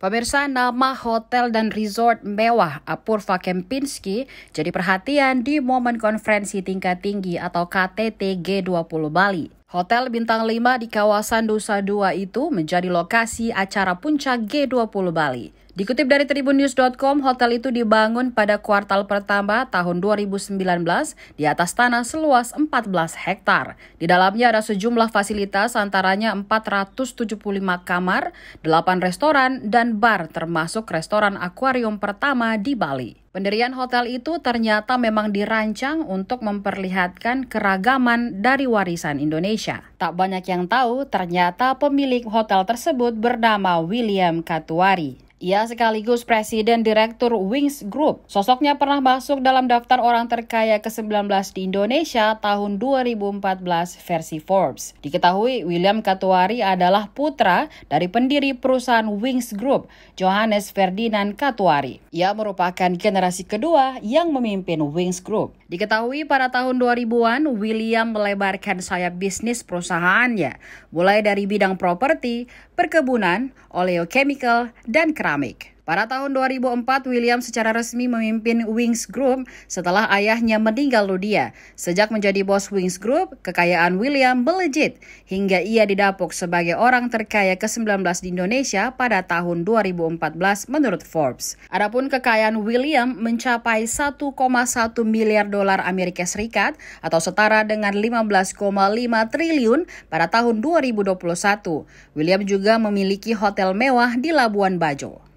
Pemirsa, nama hotel dan resort mewah Apurva Kempinski jadi perhatian di momen konferensi tingkat tinggi atau KTT G20 Bali. Hotel bintang 5 di kawasan Dusa Dua itu menjadi lokasi acara puncak G20 Bali. Dikutip dari tribunnews.com, hotel itu dibangun pada kuartal pertama tahun 2019 di atas tanah seluas 14 hektar. Di dalamnya ada sejumlah fasilitas antaranya 475 kamar, 8 restoran, dan bar termasuk restoran akuarium pertama di Bali. Pendirian hotel itu ternyata memang dirancang untuk memperlihatkan keragaman dari warisan Indonesia. Tak banyak yang tahu, ternyata pemilik hotel tersebut bernama William Katuari. Ia sekaligus Presiden Direktur Wings Group. Sosoknya pernah masuk dalam daftar orang terkaya ke-19 di Indonesia tahun 2014 versi Forbes. Diketahui William Katuari adalah putra dari pendiri perusahaan Wings Group, Johannes Ferdinand Katuari. Ia merupakan generasi kedua yang memimpin Wings Group. Diketahui pada tahun 2000-an, William melebarkan sayap bisnis perusahaannya, mulai dari bidang properti, perkebunan, oleochemical, dan kerajaan Paramik. Pada tahun 2004, William secara resmi memimpin Wings Group setelah ayahnya meninggal dunia. Sejak menjadi bos Wings Group, kekayaan William melejit hingga ia didapuk sebagai orang terkaya ke-19 di Indonesia pada tahun 2014 menurut Forbes. Adapun kekayaan William mencapai 1,1 miliar dolar Amerika Serikat atau setara dengan 15,5 triliun pada tahun 2021. William juga memiliki hotel mewah di Labuan Bajo.